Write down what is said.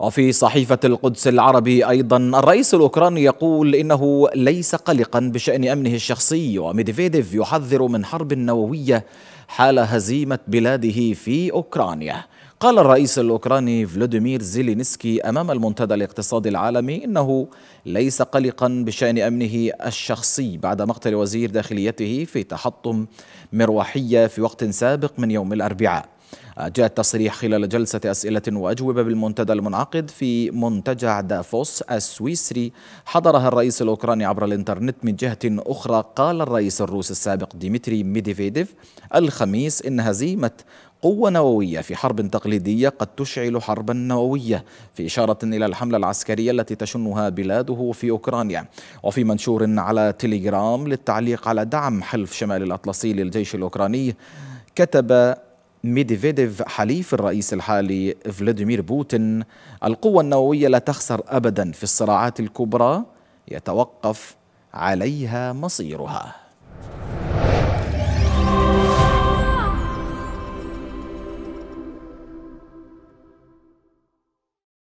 وفي صحيفة القدس العربي أيضا الرئيس الأوكراني يقول إنه ليس قلقا بشأن أمنه الشخصي وميدفيديف يحذر من حرب نووية حال هزيمة بلاده في أوكرانيا قال الرئيس الأوكراني فلوديمير زيلينسكي أمام المنتدى الاقتصادي العالمي إنه ليس قلقا بشأن أمنه الشخصي بعد مقتل وزير داخليته في تحطم مروحية في وقت سابق من يوم الأربعاء جاء التصريح خلال جلسة أسئلة وأجوبة بالمنتدى المنعقد في منتجع دافوس السويسري حضرها الرئيس الأوكراني عبر الإنترنت من جهة أخرى قال الرئيس الروسي السابق ديمتري ميديفيديف الخميس إن هزيمة قوة نووية في حرب تقليدية قد تشعل حربا نووية في إشارة إلى الحملة العسكرية التي تشنها بلاده في أوكرانيا وفي منشور على تيليجرام للتعليق على دعم حلف شمال الأطلسي للجيش الأوكراني كتب ميديفيديف حليف الرئيس الحالي فلاديمير بوتين القوة النووية لا تخسر أبدا في الصراعات الكبرى يتوقف عليها مصيرها